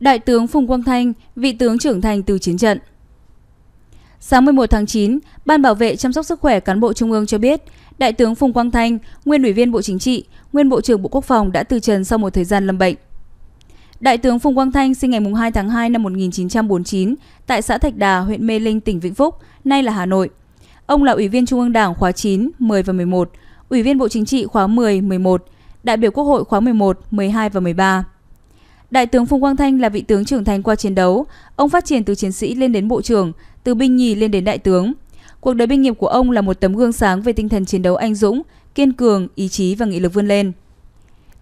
Đại tướng Phùng Quang Thanh, vị tướng trưởng thành từ chiến trận. Sáng 11 tháng 9, Ban Bảo vệ chăm sóc sức khỏe cán bộ Trung ương cho biết, Đại tướng Phùng Quang Thanh, nguyên ủy viên Bộ Chính trị, nguyên Bộ trưởng Bộ Quốc phòng đã từ trần sau một thời gian lâm bệnh. Đại tướng Phùng Quang Thanh sinh ngày 2 tháng 2 năm 1949 tại xã Thạch Đà, huyện Mê Linh, tỉnh Vĩnh Phúc, nay là Hà Nội. Ông là Ủy viên Trung ương Đảng khóa 9, 10 và 11, Ủy viên Bộ Chính trị khóa 10, 11, đại biểu Quốc hội khóa 11, 12 và 13. Đại tướng Phùng Quang Thanh là vị tướng trưởng thành qua chiến đấu. Ông phát triển từ chiến sĩ lên đến bộ trưởng, từ binh nhì lên đến đại tướng. Cuộc đời binh nghiệp của ông là một tấm gương sáng về tinh thần chiến đấu anh dũng, kiên cường, ý chí và nghị lực vươn lên.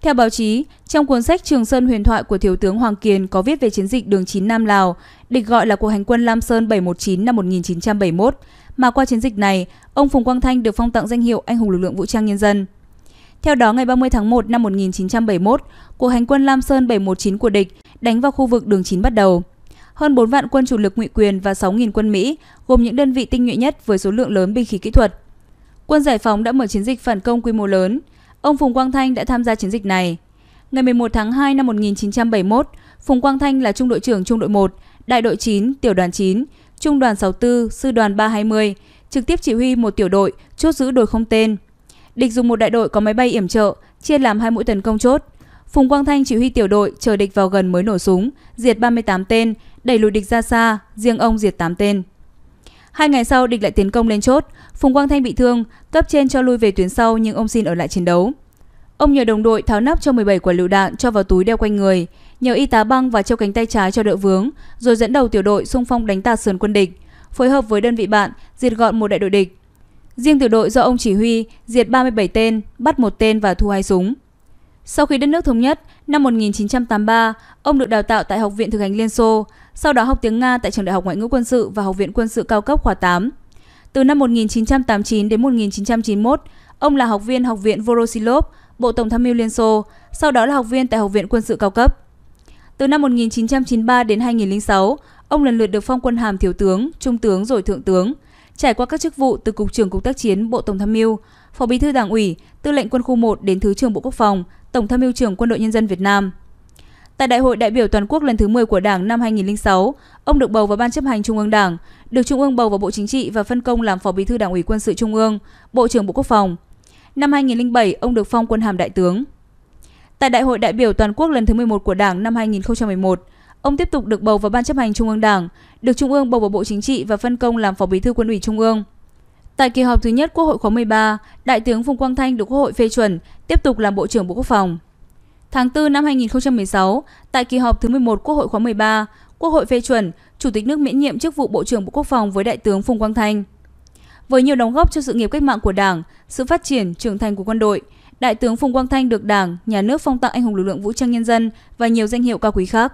Theo báo chí, trong cuốn sách Trường Sơn huyền thoại của Thiếu tướng Hoàng Kiền có viết về chiến dịch đường 9 Nam Lào, địch gọi là cuộc hành quân Lam Sơn 719 năm 1971, mà qua chiến dịch này, ông Phùng Quang Thanh được phong tặng danh hiệu Anh hùng lực lượng vũ trang nhân dân. Theo đó, ngày 30 tháng 1 năm 1971, cuộc hành quân Lam Sơn 719 của địch đánh vào khu vực đường 9 bắt đầu. Hơn 4 vạn quân chủ lực ngụy quyền và 6.000 quân Mỹ, gồm những đơn vị tinh nhuệ nhất với số lượng lớn binh khí kỹ thuật. Quân giải phóng đã mở chiến dịch phản công quy mô lớn. Ông Phùng Quang Thanh đã tham gia chiến dịch này. Ngày 11 tháng 2 năm 1971, Phùng Quang Thanh là trung đội trưởng trung đội 1, đại đội 9, tiểu đoàn 9, trung đoàn 64, sư đoàn 320, trực tiếp chỉ huy một tiểu đội chốt giữ đồi không tên – Địch dùng một đại đội có máy bay yểm trợ, chia làm hai mũi tấn công chốt. Phùng Quang Thanh chỉ huy tiểu đội chờ địch vào gần mới nổ súng, diệt 38 tên, đẩy lùi địch ra xa, riêng ông diệt 8 tên. Hai ngày sau địch lại tiến công lên chốt, Phùng Quang Thanh bị thương, cấp trên cho lui về tuyến sau nhưng ông xin ở lại chiến đấu. Ông nhờ đồng đội tháo nắp cho 17 quả lựu đạn cho vào túi đeo quanh người, nhờ y tá băng và treo cánh tay trái cho đỡ vướng, rồi dẫn đầu tiểu đội xung phong đánh tạt sườn quân địch, phối hợp với đơn vị bạn diệt gọn một đại đội địch. Riêng tiểu đội do ông chỉ huy diệt 37 tên, bắt một tên và thu hai súng. Sau khi đất nước thống nhất, năm 1983, ông được đào tạo tại Học viện Thực hành Liên Xô, sau đó học tiếng Nga tại Trường Đại học Ngoại ngữ Quân sự và Học viện Quân sự cao cấp khóa 8. Từ năm 1989 đến 1991, ông là học viên Học viện Vorosilov, Bộ Tổng tham mưu Liên Xô, sau đó là học viên tại Học viện Quân sự cao cấp. Từ năm 1993 đến 2006, ông lần lượt được phong quân hàm thiếu tướng, trung tướng rồi thượng tướng – trải qua các chức vụ từ Cục trưởng Cục tác chiến Bộ Tổng tham mưu, Phó Bí thư Đảng ủy, Tư lệnh Quân khu 1 đến Thứ trưởng Bộ Quốc phòng, Tổng tham mưu trưởng Quân đội Nhân dân Việt Nam. Tại Đại hội đại biểu toàn quốc lần thứ 10 của Đảng năm 2006, ông được bầu vào Ban chấp hành Trung ương Đảng, được Trung ương bầu vào Bộ Chính trị và phân công làm Phó Bí thư Đảng ủy Quân sự Trung ương, Bộ trưởng Bộ Quốc phòng. Năm 2007, ông được phong quân hàm Đại tướng. Tại Đại hội đại biểu toàn quốc lần thứ 11 của Đảng năm 2011, Ông tiếp tục được bầu vào Ban chấp hành Trung ương Đảng, được Trung ương bầu vào Bộ Chính trị và phân công làm Phó Bí thư Quân ủy Trung ương. Tại kỳ họp thứ nhất Quốc hội khóa 13, Đại tướng Phùng Quang Thanh được Quốc hội phê chuẩn tiếp tục làm Bộ trưởng Bộ Quốc phòng. Tháng 4 năm 2016, tại kỳ họp thứ 11 Quốc hội khóa 13, Quốc hội phê chuẩn Chủ tịch nước miễn nhiệm chức vụ Bộ trưởng Bộ Quốc phòng với Đại tướng Phùng Quang Thanh. Với nhiều đóng góp cho sự nghiệp cách mạng của Đảng, sự phát triển trưởng thành của quân đội, Đại tướng Phùng Quang Thanh được Đảng, Nhà nước phong tặng anh hùng lực lượng vũ trang nhân dân và nhiều danh hiệu cao quý khác.